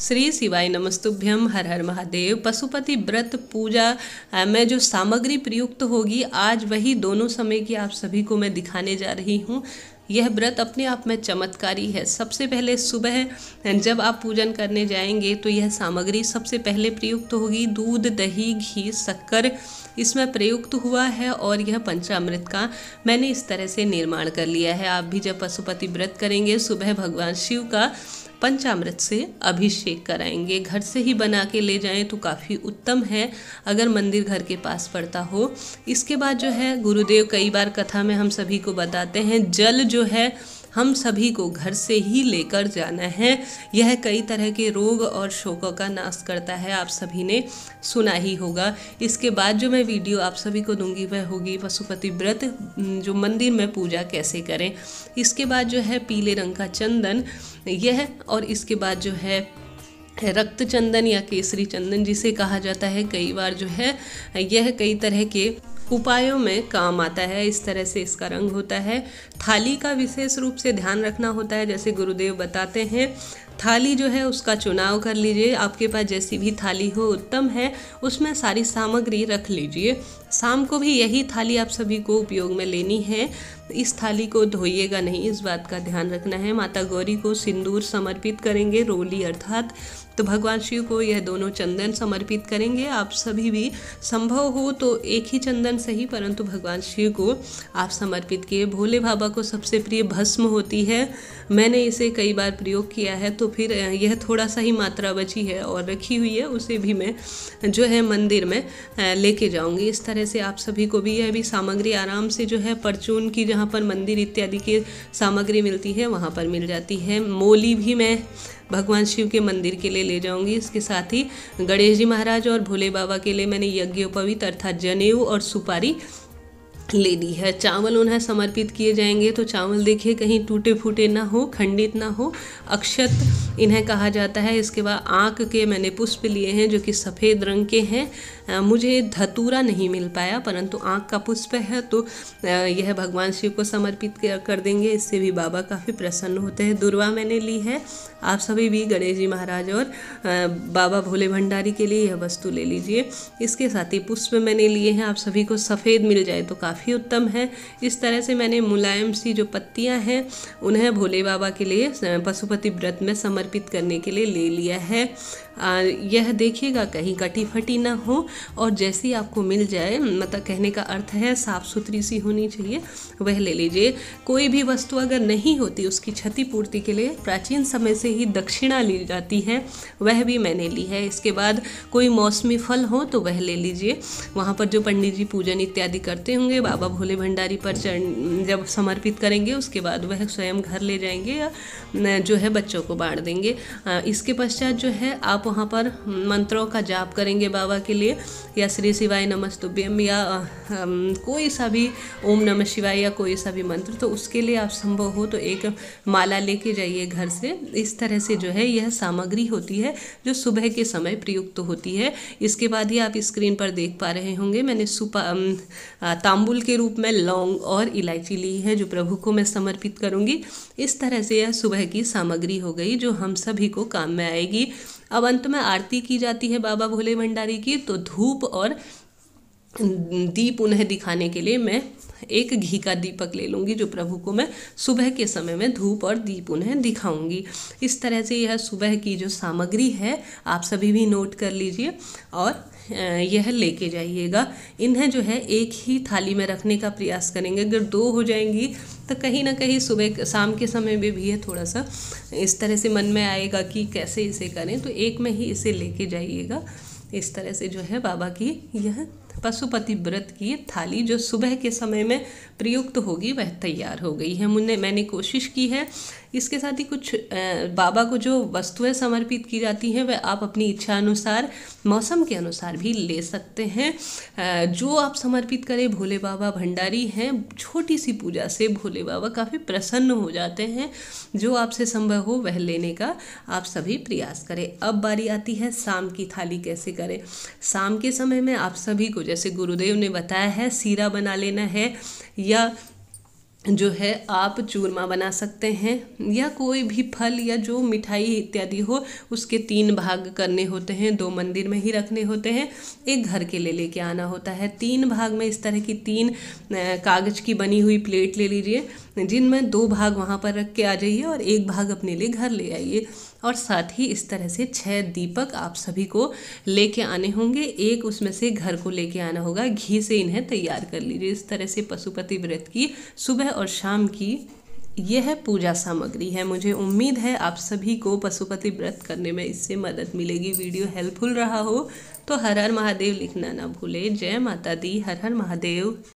श्री शिवाय नमस्तुभ्यम हर हर महादेव पशुपति व्रत पूजा में जो सामग्री प्रयुक्त होगी आज वही दोनों समय की आप सभी को मैं दिखाने जा रही हूँ यह व्रत अपने आप में चमत्कारी है सबसे पहले सुबह जब आप पूजन करने जाएंगे तो यह सामग्री सबसे पहले प्रयुक्त होगी दूध दही घी शक्कर इसमें प्रयुक्त हुआ है और यह पंचामृत का मैंने इस तरह से निर्माण कर लिया है आप भी जब पशुपति व्रत करेंगे सुबह भगवान शिव का पंचामृत से अभिषेक कराएंगे घर से ही बना के ले जाएं तो काफ़ी उत्तम है अगर मंदिर घर के पास पड़ता हो इसके बाद जो है गुरुदेव कई बार कथा में हम सभी को बताते हैं जल जो है हम सभी को घर से ही लेकर जाना है यह कई तरह के रोग और शोकों का नाश करता है आप सभी ने सुना ही होगा इसके बाद जो मैं वीडियो आप सभी को दूंगी वह होगी पशुपति व्रत जो मंदिर में पूजा कैसे करें इसके बाद जो है पीले रंग का चंदन यह और इसके बाद जो है रक्त चंदन या केसरी चंदन जिसे कहा जाता है कई बार जो है यह कई तरह के उपायों में काम आता है इस तरह से इसका रंग होता है थाली का विशेष रूप से ध्यान रखना होता है जैसे गुरुदेव बताते हैं थाली जो है उसका चुनाव कर लीजिए आपके पास जैसी भी थाली हो उत्तम है उसमें सारी सामग्री रख लीजिए शाम को भी यही थाली आप सभी को उपयोग में लेनी है इस थाली को धोइएगा नहीं इस बात का ध्यान रखना है माता गौरी को सिंदूर समर्पित करेंगे रोली अर्थात तो भगवान शिव को यह दोनों चंदन समर्पित करेंगे आप सभी भी संभव हो तो एक ही चंदन सही परंतु भगवान शिव को आप समर्पित किए भोले बाबा को सबसे प्रिय भस्म होती है मैंने इसे कई बार प्रयोग किया है तो तो फिर यह थोड़ा सा ही मात्रा बची है और रखी हुई है उसे भी मैं जो है मंदिर में लेके जाऊंगी इस तरह से आप सभी को भी यह भी सामग्री आराम से जो है परचून की जहाँ पर मंदिर इत्यादि की सामग्री मिलती है वहाँ पर मिल जाती है मोली भी मैं भगवान शिव के मंदिर के लिए ले जाऊंगी इसके साथ ही गणेश जी महाराज और भोले बाबा के लिए मैंने यज्ञोपवीत अर्थात जनेऊ और सुपारी लेनी है चावल उन्हें समर्पित किए जाएंगे तो चावल देखिए कहीं टूटे फूटे ना हो खंडित ना हो अक्षत इन्हें कहा जाता है इसके बाद आँख के मैंने पुष्प लिए हैं जो कि सफ़ेद रंग के हैं मुझे धतूरा नहीं मिल पाया परंतु आँख का पुष्प है तो यह भगवान शिव को समर्पित कर देंगे इससे भी बाबा काफ़ी प्रसन्न होते हैं दुर्वा मैंने ली है आप सभी भी गणेश जी महाराज और बाबा भोले भंडारी के लिए यह वस्तु ले लीजिए इसके साथ ही पुष्प मैंने लिए हैं आप सभी को सफ़ेद मिल जाए तो काफ़ी काफ़ी उत्तम है इस तरह से मैंने मुलायम सी जो पत्तियां हैं उन्हें भोले बाबा के लिए पशुपति व्रत में समर्पित करने के लिए ले लिया है आ, यह देखिएगा कहीं कटी फटी ना हो और जैसी आपको मिल जाए मतलब कहने का अर्थ है साफ़ सुथरी सी होनी चाहिए वह ले लीजिए कोई भी वस्तु अगर नहीं होती उसकी क्षतिपूर्ति के लिए प्राचीन समय से ही दक्षिणा ली जाती है वह भी मैंने ली है इसके बाद कोई मौसमी फल हो तो वह ले लीजिए वहाँ पर जो पंडित जी पूजन इत्यादि करते होंगे बाबा भोले भंडारी पर चरण जब समर्पित करेंगे उसके बाद वह स्वयं घर ले जाएंगे या जो है बच्चों को बांट देंगे इसके पश्चात जो है आप आप वहाँ पर मंत्रों का जाप करेंगे बाबा के लिए या श्री शिवाय नमस्तुभ्यम या कोई सा भी ओम नमः शिवाय या कोई सा भी मंत्र तो उसके लिए आप संभव हो तो एक माला लेके जाइए घर से इस तरह से जो है यह सामग्री होती है जो सुबह के समय प्रयुक्त होती है इसके बाद ही आप स्क्रीन पर देख पा रहे होंगे मैंने सुपा तांबुल के रूप में लौंग और इलायची ली है जो प्रभु को मैं समर्पित करूँगी इस तरह से यह सुबह की सामग्री हो गई जो हम सभी को काम में आएगी अब अंत में आरती की जाती है बाबा भोले भंडारी की तो धूप और दीप उन्हें दिखाने के लिए मैं एक घी का दीपक ले लूँगी जो प्रभु को मैं सुबह के समय में धूप और दीप उन्हें दिखाऊंगी इस तरह से यह सुबह की जो सामग्री है आप सभी भी नोट कर लीजिए और यह लेके जाइएगा इन्हें जो है एक ही थाली में रखने का प्रयास करेंगे अगर दो हो जाएंगी तो कहीं ना कहीं सुबह शाम के समय में भी है थोड़ा सा इस तरह से मन में आएगा कि कैसे इसे करें तो एक में ही इसे लेके जाइएगा इस तरह से जो है बाबा की यह पशुपति व्रत की थाली जो सुबह के समय में प्रयुक्त होगी वह तैयार हो गई है मुन्ने मैंने कोशिश की है इसके साथ ही कुछ बाबा को जो वस्तुएं समर्पित की जाती हैं वह आप अपनी इच्छा अनुसार मौसम के अनुसार भी ले सकते हैं जो आप समर्पित करें भोले बाबा भंडारी हैं छोटी सी पूजा से भोले बाबा काफ़ी प्रसन्न हो जाते हैं जो आपसे संभव हो वह लेने का आप सभी प्रयास करें अब बारी आती है शाम की थाली कैसे करें शाम के समय में आप सभी को जैसे गुरुदेव ने बताया है सीरा बना लेना है या जो है आप चूरमा बना सकते हैं या कोई भी फल या जो मिठाई इत्यादि हो उसके तीन भाग करने होते हैं दो मंदिर में ही रखने होते हैं एक घर के लिए लेके आना होता है तीन भाग में इस तरह की तीन कागज़ की बनी हुई प्लेट ले लीजिए जिनमें दो भाग वहाँ पर रख के आ जाइए और एक भाग अपने लिए घर ले आइए और साथ ही इस तरह से छः दीपक आप सभी को लेके आने होंगे एक उसमें से घर को लेके आना होगा घी से इन्हें तैयार कर लीजिए इस तरह से पशुपति व्रत की सुबह और शाम की यह है पूजा सामग्री है मुझे उम्मीद है आप सभी को पशुपति व्रत करने में इससे मदद मिलेगी वीडियो हेल्पफुल रहा हो तो हर हर महादेव लिखना ना भूले जय माता दी हर हर महादेव